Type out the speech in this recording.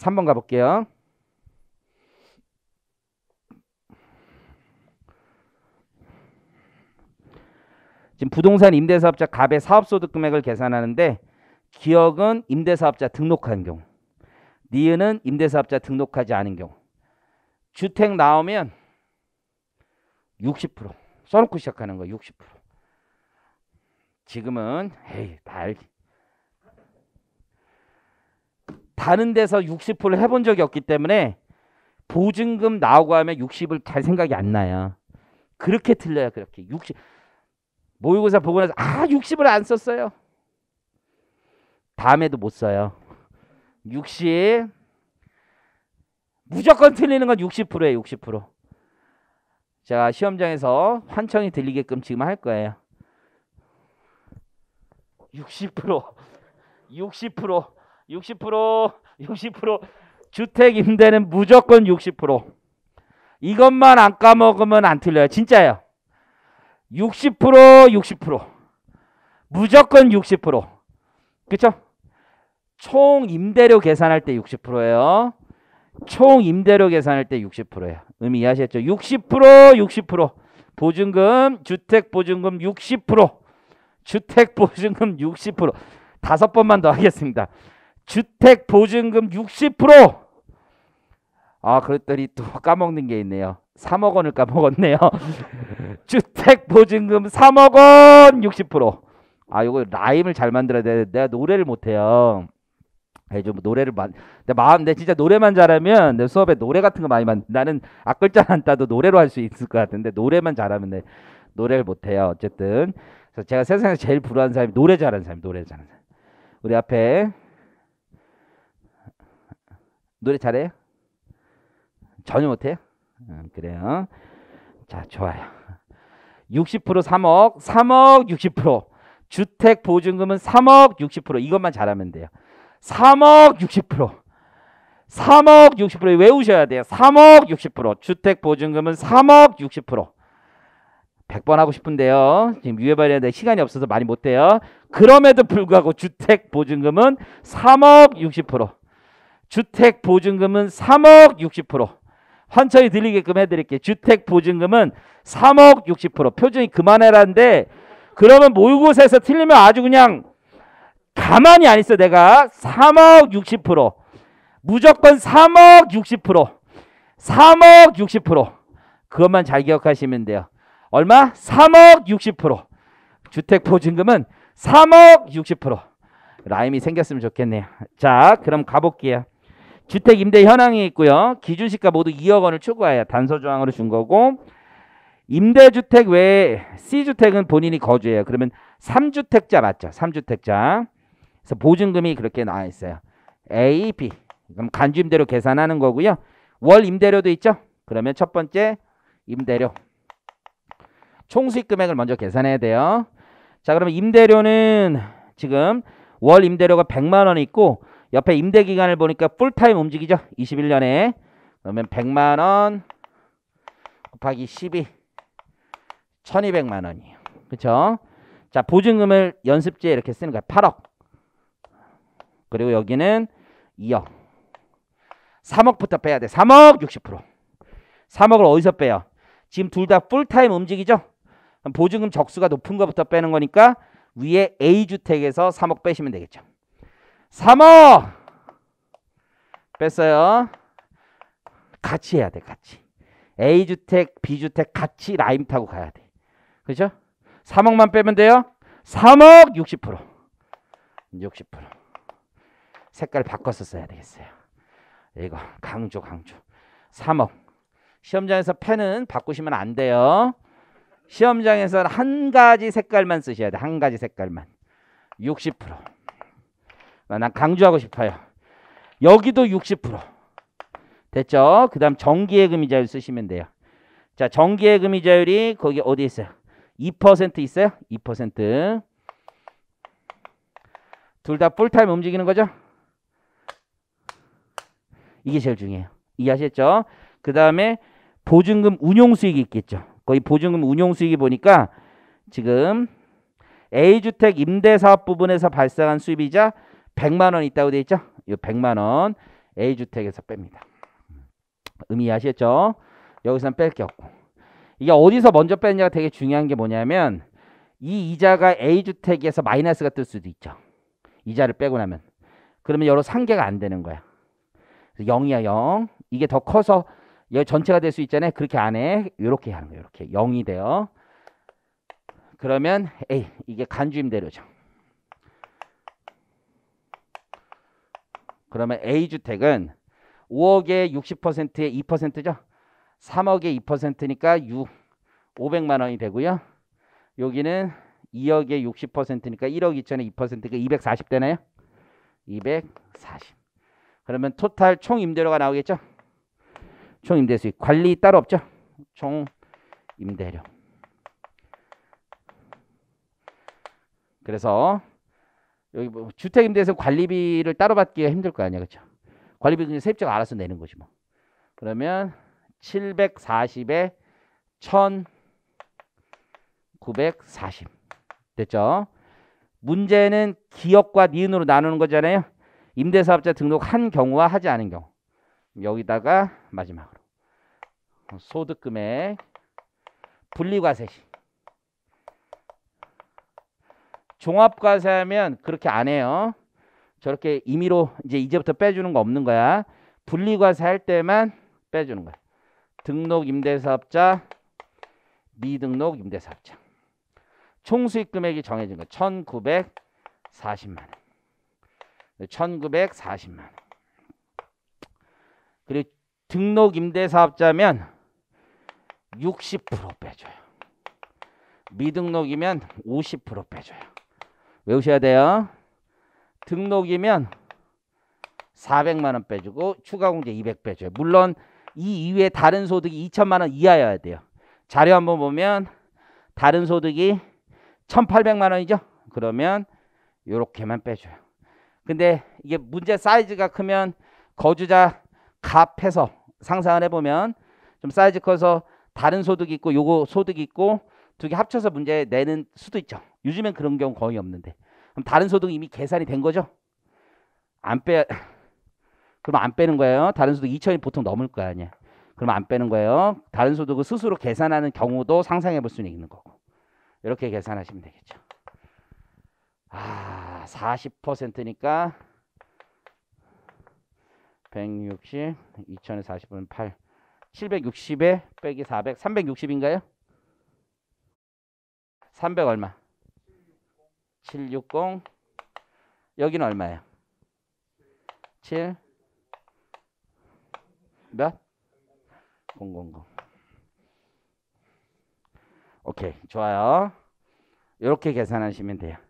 3번 가볼게요. 지금 부동산 임대사업자 갑의 사업소득 금액을 계산하는데 기억은 임대사업자 등록한 경우 니은은 임대사업자 등록하지 않은 경우 주택 나오면 60% 써놓고 시작하는 거60% 지금은 에이 다 다른 데서 60%를 해본 적이 없기 때문에 보증금 나오고 하면 60을 잘 생각이 안 나요. 그렇게 틀려요. 그렇게 60 모의고사 보고 나서 아 60을 안 썼어요. 다음에도 못 써요. 60 무조건 틀리는 건 60%예요. 60%. 제가 시험장에서 환청이 들리게끔 지금 할 거예요. 60% 60% 60% 60% 주택 임대는 무조건 60% 이것만 안 까먹으면 안 틀려요. 진짜예요. 60% 60% 무조건 60% 그쵸? 총 임대료 계산할 때 60%예요. 총 임대료 계산할 때 60%예요. 의미 이해하셨죠? 60% 60% 보증금 주택 보증금 60% 주택 보증금 60% 다섯 번만 더 하겠습니다. 주택 보증금 60%. 아, 그랬더니 또 까먹는 게 있네요. 3억 원을 까먹었네요. 주택 보증금 3억 원 60%. 아, 이거 라임을 잘 만들어야 돼. 내가 노래를 못 해요. 예, 좀 노래를 만, 내 마음, 내 진짜 노래만 잘하면 내 수업에 노래 같은 거 많이 만. 나는 앞글자 안 따도 노래로 할 수 있을 것 같은데 노래만 잘하면 내 노래를 못 해요. 어쨌든 그래서 제가 세상에서 제일 불우한 사람이 노래 잘하는 사람, 노래 잘하는 사람. 우리 앞에 노래 잘해요? 전혀 못해요? 음, 그래요. 자, 좋아요. 60% 3억, 3억 60%. 주택 보증금은 3억 60%. 이것만 잘하면 돼요. 3억 60%. 3억 60% 외우셔야 돼요. 3억 60%. 주택 보증금은 3억 60%. 100번 하고 싶은데요. 지금 유예발휘는데 시간이 없어서 많이 못 돼요. 그럼에도 불구하고 주택 보증금은 3억 60%. 주택 보증금은 3억 60%. 환차히 들리게끔 해드릴게요. 주택 보증금은 3억 60% 표준이 그만해라는데 그러면 모의고사에서 틀리면 아주 그냥 가만히 안 있어 내가 3억 60% 무조건 3억 60% 3억 60% 그것만 잘 기억하시면 돼요. 얼마? 3억 60% 주택 보증금은 3억 60% 라임이 생겼으면 좋겠네요. 자 그럼 가볼게요. 주택 임대 현황이 있고요. 기준시가 모두 2억 원을 추과하여 단서 조항으로 준 거고 임대주택 외에 C주택은 본인이 거주해요. 그러면 3주택자 맞죠? 3주택자. 그래서 보증금이 그렇게 나와 있어요. A, B. 그럼 간주임대료 계산하는 거고요. 월 임대료도 있죠? 그러면 첫 번째 임대료. 총수익 금액을 먼저 계산해야 돼요. 자, 그러면 임대료는 지금 월 임대료가 100만 원 있고 옆에 임대 기간을 보니까 풀타임 움직이죠. 21년에. 그러면 100만 원 곱하기 12 1200만 원이에요. 그렇죠? 자, 보증금을 연습지에 이렇게 쓰는 거야. 8억. 그리고 여기는 2억. 3억부터 빼야 돼. 3억 60%. 3억을 어디서 빼요? 지금 둘 다 풀타임 움직이죠? 보증금 적수가 높은 것부터 빼는 거니까 위에 A주택에서 3억 빼시면 되겠죠. 3호 뺐어요. 같이 해야 돼, 같이. A주택, B주택 같이 라임 타고 가야 돼. 그죠? 3억만 빼면 돼요. 3억 60%. 60%. 색깔 바꿔서 써야 되겠어요. 이거 강조 강조. 3억. 시험장에서 펜은 바꾸시면 안 돼요. 시험장에서는 한 가지 색깔만 쓰셔야 돼. 한 가지 색깔만. 60%. 어, 난 강조하고 싶어요. 여기도 60% 됐죠? 그 다음 정기예금 이자율 쓰시면 돼요. 자 정기예금 이자율이 거기 어디 있어요? 2% 있어요? 2%둘 다 풀타임 움직이는 거죠? 이게 제일 중요해요. 이해하셨죠? 그 다음에 보증금 운용 수익이 있겠죠. 거의 보증금 운용 수익이 보니까 지금 A주택 임대사업 부분에서 발생한 수입이자 100만원 있다고 돼 있죠? 이 100만원 A주택에서 뺍니다. 의미 아시겠죠? 여기서는 뺄 게 없고 이게 어디서 먼저 뺐냐가 되게 중요한 게 뭐냐면 이 이자가 A주택에서 마이너스가 뜰 수도 있죠. 이자를 빼고 나면 그러면 여러 상계가 안 되는 거야. 0이야 0. 이게 더 커서 여 전체가 될 수 있잖아요. 그렇게 안 해. 이렇게 하는 거예요. 이렇게 0이 돼요. 그러면 A 이게 간주임대로죠. 그러면 A주택은 5억에 60%에 2%죠. 3억에 2%니까 6, 500만 원이 되고요. 여기는 2억에 60%니까 1억 2천에 2%가 240 되나요? 240. 그러면 토탈 총 임대료가 나오겠죠? 총 임대 수익. 관리 따로 없죠? 총 임대료. 그래서 여기 뭐 주택 임대에서 관리비를 따로 받기가 힘들 거 아니야. 그렇죠? 관리비 그냥 세입자가 알아서 내는 거지 뭐. 그러면 740에 1940 됐죠? 문제는 기업과 니은으로 나누는 거잖아요. 임대사업자 등록한 경우와 하지 않은 경우. 여기다가 마지막으로 소득 금액 분리과세시 종합과세 하면 그렇게 안 해요. 저렇게 임의로 이제 이제부터 빼주는 거 없는 거야. 분리과세 할 때만 빼주는 거야. 등록 임대사업자, 미등록 임대사업자. 총수익 금액이 정해진 거 1940만 원. 1940만 원. 그리고 등록 임대사업자면 60% 빼줘요. 미등록이면 50% 빼줘요. 외우셔야 돼요. 등록이면 400만 원 빼주고 추가 공제 200 빼줘요. 물론 이 이외에 다른 소득이 2천만 원 이하여야 돼요. 자료 한번 보면 다른 소득이 1,800만 원이죠. 그러면 이렇게만 빼줘요. 근데 이게 문제 사이즈가 크면 거주자 값해서 상상을 해보면 좀 사이즈 커서 다른 소득이 있고 요거 소득이 있고 두개 합쳐서 문제 내는 수도 있죠. 요즘엔 그런 경우 거의 없는데. 그럼 다른 소득 이미 계산이 된 거죠? 안 빼, 그럼 안 빼는 거예요. 다른 소득 2천이 보통 넘을 거 아니야. 그럼 안 빼는 거예요. 다른 소득을 스스로 계산하는 경우도 상상해 볼 수는 있는 거고. 이렇게 계산하시면 되겠죠. 아, 40%니까 160, 2000에 4 0분 8, 760에 빼기 400, 360인가요? 300 얼마? 760. 여기는 얼마예요? 7 몇? 000. 오케이, 좋아요. 이렇게 계산하시면 돼요.